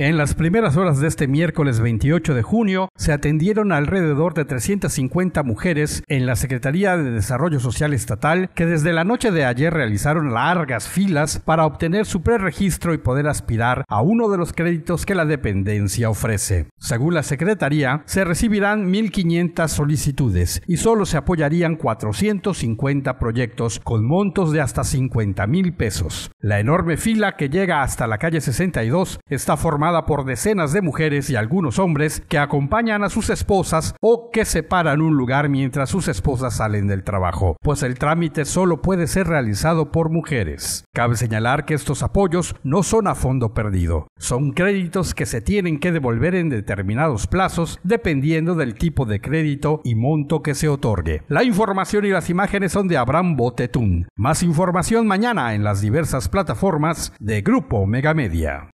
En las primeras horas de este miércoles 28 de junio se atendieron alrededor de 350 mujeres en la Secretaría de Desarrollo Social Estatal que desde la noche de ayer realizaron largas filas para obtener su preregistro y poder aspirar a uno de los créditos que la dependencia ofrece. Según la Secretaría, se recibirán 1.500 solicitudes y solo se apoyarían 450 proyectos con montos de hasta 50 mil pesos. La enorme fila que llega hasta la calle 62 está formada por decenas de mujeres y algunos hombres que acompañan a sus esposas o que separan un lugar mientras sus esposas salen del trabajo, pues el trámite solo puede ser realizado por mujeres. Cabe señalar que estos apoyos no son a fondo perdido, son créditos que se tienen que devolver en determinados plazos dependiendo del tipo de crédito y monto que se otorgue. La información y las imágenes son de Abraham Botetún. Más información mañana en las diversas plataformas de Grupo Megamedia.